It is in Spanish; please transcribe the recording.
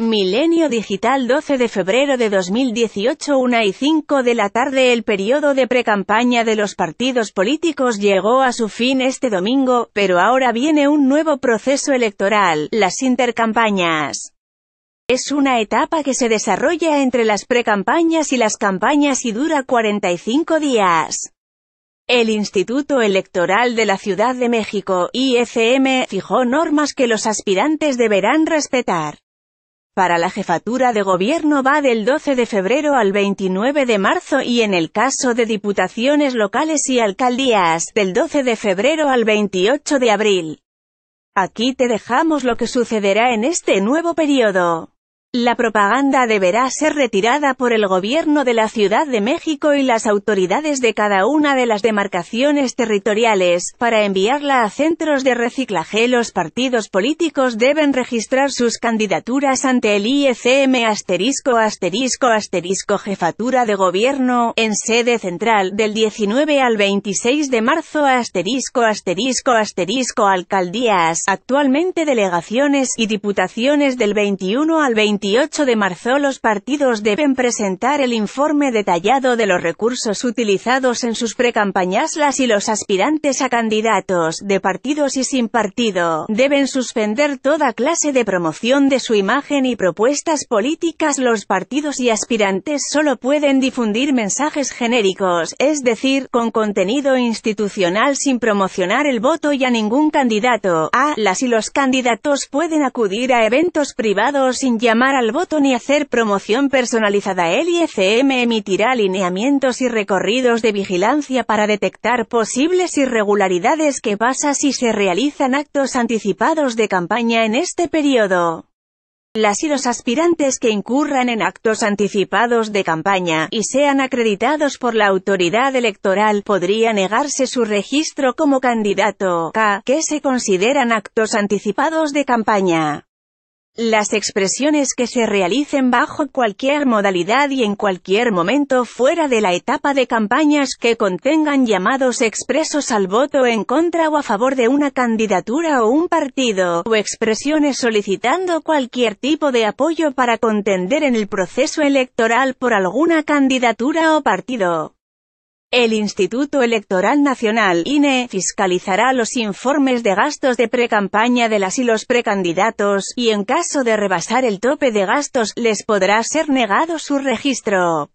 Milenio Digital 12 de febrero de 2018 1 y 5 de la tarde El periodo de precampaña de los partidos políticos llegó a su fin este domingo, pero ahora viene un nuevo proceso electoral, las intercampañas. Es una etapa que se desarrolla entre las precampañas y las campañas y dura 45 días. El Instituto Electoral de la Ciudad de México, IFM, fijó normas que los aspirantes deberán respetar para la jefatura de gobierno va del 12 de febrero al 29 de marzo y en el caso de diputaciones locales y alcaldías, del 12 de febrero al 28 de abril. Aquí te dejamos lo que sucederá en este nuevo periodo. La propaganda deberá ser retirada por el Gobierno de la Ciudad de México y las autoridades de cada una de las demarcaciones territoriales, para enviarla a centros de reciclaje. Los partidos políticos deben registrar sus candidaturas ante el IECM asterisco asterisco asterisco jefatura de gobierno, en sede central, del 19 al 26 de marzo asterisco asterisco asterisco alcaldías, actualmente delegaciones y diputaciones del 21 al 20 28 de marzo los partidos deben presentar el informe detallado de los recursos utilizados en sus precampañas. Las y los aspirantes a candidatos, de partidos y sin partido, deben suspender toda clase de promoción de su imagen y propuestas políticas. Los partidos y aspirantes solo pueden difundir mensajes genéricos, es decir, con contenido institucional sin promocionar el voto y a ningún candidato. A. Las y los candidatos pueden acudir a eventos privados sin llamar al voto ni hacer promoción personalizada. El IFM emitirá alineamientos y recorridos de vigilancia para detectar posibles irregularidades que pasa si se realizan actos anticipados de campaña en este periodo. Las y los aspirantes que incurran en actos anticipados de campaña, y sean acreditados por la autoridad electoral, podría negarse su registro como candidato, a que se consideran actos anticipados de campaña. Las expresiones que se realicen bajo cualquier modalidad y en cualquier momento fuera de la etapa de campañas que contengan llamados expresos al voto en contra o a favor de una candidatura o un partido, o expresiones solicitando cualquier tipo de apoyo para contender en el proceso electoral por alguna candidatura o partido. El Instituto Electoral Nacional, INE, fiscalizará los informes de gastos de precampaña de las y los precandidatos, y en caso de rebasar el tope de gastos, les podrá ser negado su registro.